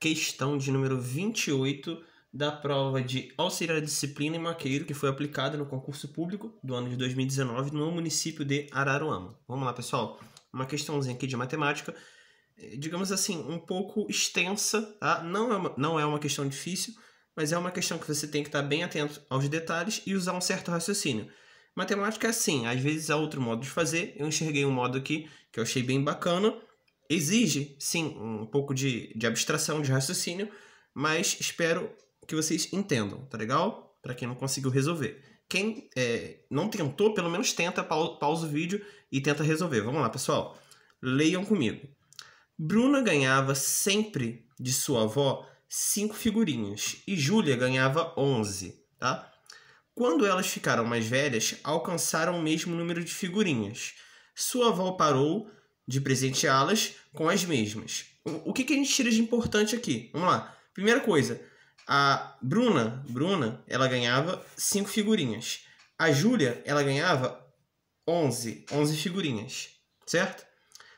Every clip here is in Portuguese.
questão de número 28 da prova de auxiliar de disciplina em maqueiro que foi aplicada no concurso público do ano de 2019 no município de Araruama. Vamos lá, pessoal. Uma questãozinha aqui de matemática, é, digamos assim, um pouco extensa, tá? Não é uma, não é uma questão difícil, mas é uma questão que você tem que estar bem atento aos detalhes e usar um certo raciocínio. Matemática é assim, às vezes há outro modo de fazer. Eu enxerguei um modo aqui que eu achei bem bacana Exige, sim, um pouco de, de abstração, de raciocínio, mas espero que vocês entendam, tá legal? Para quem não conseguiu resolver. Quem é, não tentou, pelo menos tenta, pausa o vídeo e tenta resolver. Vamos lá, pessoal. Leiam comigo. Bruna ganhava sempre de sua avó cinco figurinhas e Júlia ganhava 11, tá? Quando elas ficaram mais velhas, alcançaram o mesmo número de figurinhas. Sua avó parou de presenteá-las com as mesmas. O que, que a gente tira de importante aqui? Vamos lá. Primeira coisa, a Bruna, Bruna, ela ganhava 5 figurinhas. A Júlia, ela ganhava 11, 11 figurinhas, certo?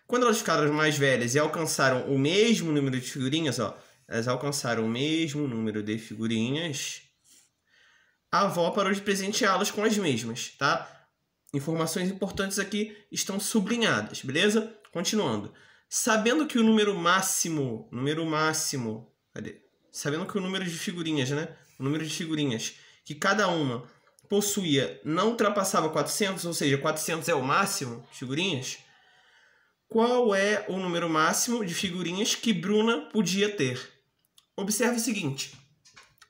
Quando elas ficaram mais velhas e alcançaram o mesmo número de figurinhas, ó, elas alcançaram o mesmo número de figurinhas, a avó parou de presenteá-las com as mesmas, tá? Informações importantes aqui estão sublinhadas, beleza? Continuando. Sabendo que o número máximo, número máximo, cadê? Sabendo que o número de figurinhas, né? O número de figurinhas que cada uma possuía não ultrapassava 400, ou seja, 400 é o máximo de figurinhas. Qual é o número máximo de figurinhas que Bruna podia ter? Observe o seguinte: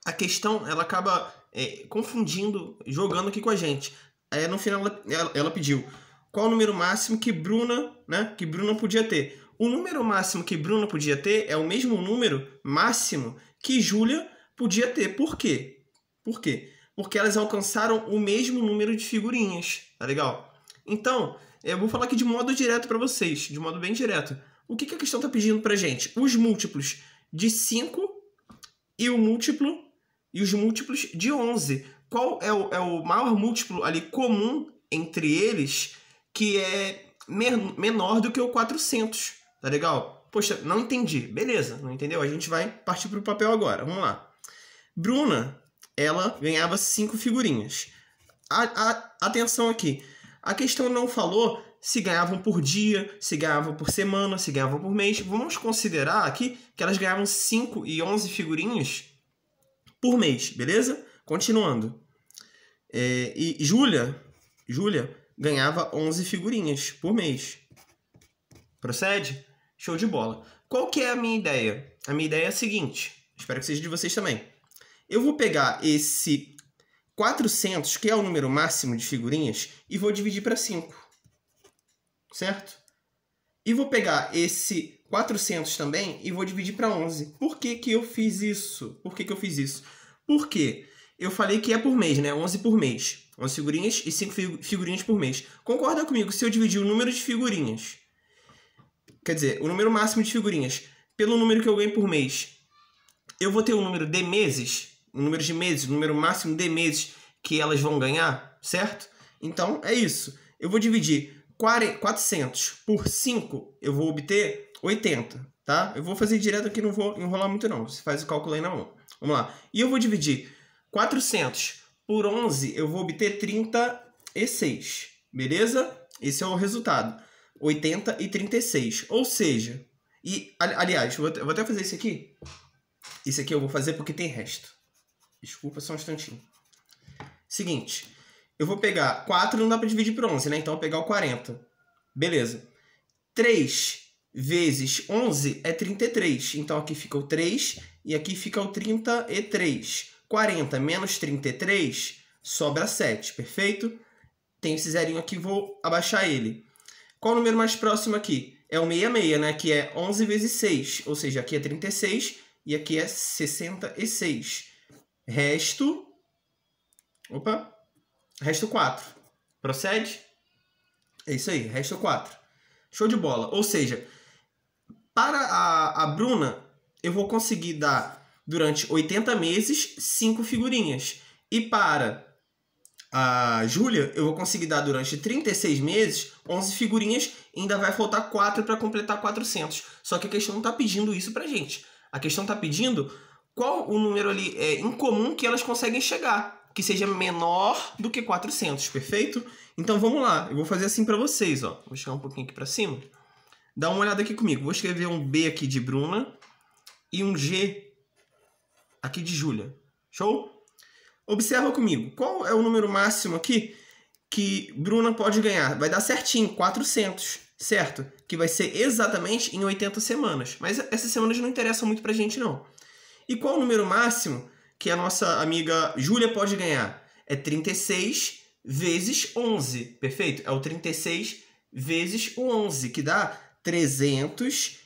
a questão ela acaba é, confundindo, jogando aqui com a gente. É, no final, ela, ela pediu qual o número máximo que Bruna, né, que Bruna podia ter. O número máximo que Bruna podia ter é o mesmo número máximo que Júlia podia ter. Por quê? Por quê? Porque elas alcançaram o mesmo número de figurinhas, tá legal? Então, eu vou falar aqui de modo direto para vocês, de modo bem direto. O que, que a questão está pedindo para gente? Os múltiplos de 5 e o múltiplo e os múltiplos de 11. Qual é o, é o maior múltiplo ali comum entre eles que é menor do que o 400, tá legal? Poxa, não entendi. Beleza, não entendeu? A gente vai partir para o papel agora. Vamos lá. Bruna, ela ganhava cinco figurinhas. A, a, atenção aqui. A questão não falou se ganhavam por dia, se ganhavam por semana, se ganhavam por mês. Vamos considerar aqui que elas ganhavam 5 e 11 figurinhas por mês, beleza? Continuando. É, e Júlia, Júlia, ganhava 11 figurinhas por mês. Procede? Show de bola. Qual que é a minha ideia? A minha ideia é a seguinte, espero que seja de vocês também. Eu vou pegar esse 400, que é o número máximo de figurinhas, e vou dividir para 5. Certo? E vou pegar esse 400 também e vou dividir para 11. Por que, que eu fiz isso? Por que, que eu fiz isso? Porque eu falei que é por mês, né? 11 por mês. 11 figurinhas e 5 figurinhas por mês. Concorda comigo, se eu dividir o número de figurinhas, quer dizer, o número máximo de figurinhas, pelo número que eu ganho por mês, eu vou ter o um número de meses, o um número de meses, o um número máximo de meses que elas vão ganhar, certo? Então é isso. Eu vou dividir 400 por 5, eu vou obter 80, tá? Eu vou fazer direto aqui, não vou enrolar muito não. Você faz o cálculo aí na mão. Vamos lá. E eu vou dividir 400 por 11, eu vou obter 36, beleza? Esse é o resultado. 80 e 36. Ou seja, e aliás, vou, vou até fazer isso aqui. Isso aqui eu vou fazer porque tem resto. Desculpa só um instantinho. Seguinte, eu vou pegar 4, não dá para dividir por 11, né? Então eu vou pegar o 40. Beleza. 3 vezes 11 é 33. Então aqui fica o 3 e aqui fica o 33. 40 menos 33 sobra 7, perfeito? Tenho esse zerinho aqui, vou abaixar ele. Qual o número mais próximo aqui? É o 66, né? Que é 11 vezes 6, ou seja, aqui é 36 e aqui é 66. Resto... Opa! Resto 4. Procede? É isso aí, resto 4. Show de bola. Ou seja, para a, a Bruna, eu vou conseguir dar durante 80 meses, 5 figurinhas. E para a Júlia, eu vou conseguir dar durante 36 meses 11 figurinhas, ainda vai faltar 4 para completar 400. Só que a questão não está pedindo isso para gente. A questão está pedindo qual o número ali é incomum que elas conseguem chegar, que seja menor do que 400, perfeito? Então vamos lá, eu vou fazer assim para vocês, ó. Vou chegar um pouquinho aqui para cima. Dá uma olhada aqui comigo. Vou escrever um B aqui de Bruna e um G aqui de Júlia. Show? Observa comigo. Qual é o número máximo aqui que Bruna pode ganhar? Vai dar certinho, 400, certo? Que vai ser exatamente em 80 semanas. Mas essas semanas não interessam muito pra gente, não. E qual o número máximo que a nossa amiga Júlia pode ganhar? É 36 vezes 11, perfeito? É o 36 vezes o 11, que dá 396.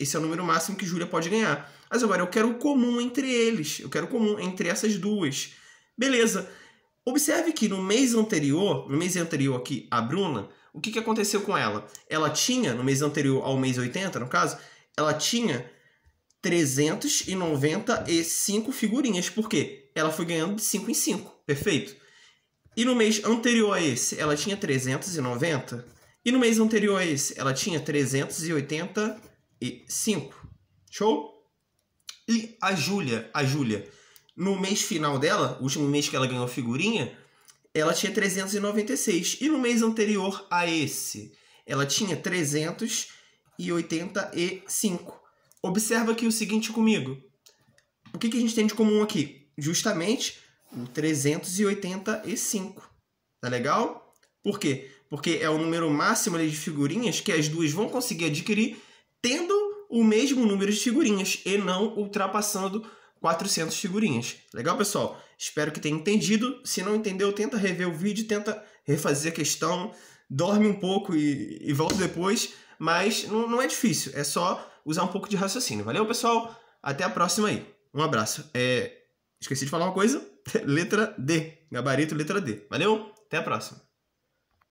Esse é o número máximo que Júlia pode ganhar. Mas agora eu quero o comum entre eles, eu quero o comum entre essas duas. Beleza. Observe que no mês anterior, no mês anterior aqui, a Bruna, o que, que aconteceu com ela? Ela tinha, no mês anterior ao mês 80, no caso, ela tinha 395 figurinhas, porque ela foi ganhando de 5 em 5, perfeito? E no mês anterior a esse, ela tinha 390, e no mês anterior a esse, ela tinha 385. Show? E a Júlia, a Júlia, no mês final dela, o último mês que ela ganhou figurinha, ela tinha 396. E no mês anterior a esse, ela tinha 385. Observa aqui o seguinte comigo. O que, que a gente tem de comum aqui? Justamente o 385. Tá legal? Por quê? Porque é o número máximo de figurinhas que as duas vão conseguir adquirir tendo o mesmo número de figurinhas e não ultrapassando 400 figurinhas. Legal, pessoal? Espero que tenha entendido. Se não entendeu, tenta rever o vídeo, tenta refazer a questão, dorme um pouco e, e volta depois. Mas não, não é difícil, é só usar um pouco de raciocínio. Valeu, pessoal? Até a próxima aí. Um abraço. É... Esqueci de falar uma coisa. Letra D. Gabarito, letra D. Valeu? Até a próxima.